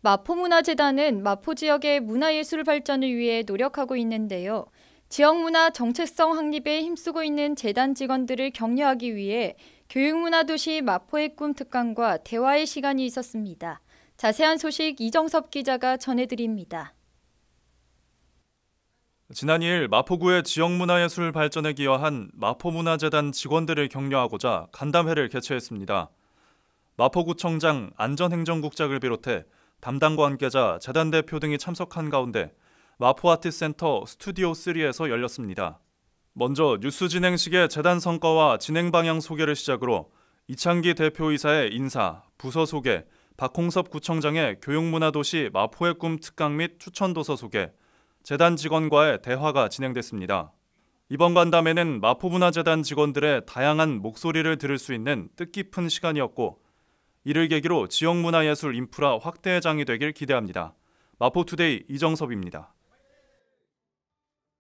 마포문화재단은 마포 지역의 문화예술 발전을 위해 노력하고 있는데요. 지역문화 정체성 확립에 힘쓰고 있는 재단 직원들을 격려하기 위해 교육문화도시 마포의 꿈 특강과 대화의 시간이 있었습니다. 자세한 소식 이정섭 기자가 전해드립니다. 지난 2일 마포구의 지역문화예술 발전에 기여한 마포문화재단 직원들을 격려하고자 간담회를 개최했습니다. 마포구청장 안전행정국장을 비롯해 담당 관계자, 재단 대표 등이 참석한 가운데 마포 아티센터 스튜디오 3에서 열렸습니다. 먼저 뉴스 진행식의 재단 성과와 진행 방향 소개를 시작으로 이창기 대표이사의 인사, 부서 소개, 박홍섭 구청장의 교육문화도시 마포의 꿈 특강 및 추천도서 소개, 재단 직원과의 대화가 진행됐습니다. 이번 간담회는 마포문화재단 직원들의 다양한 목소리를 들을 수 있는 뜻깊은 시간이었고 이를 계기로 지역 문화예술 인프라 확대장이 되길 기대합니다. 마포투데이 이정섭입니다.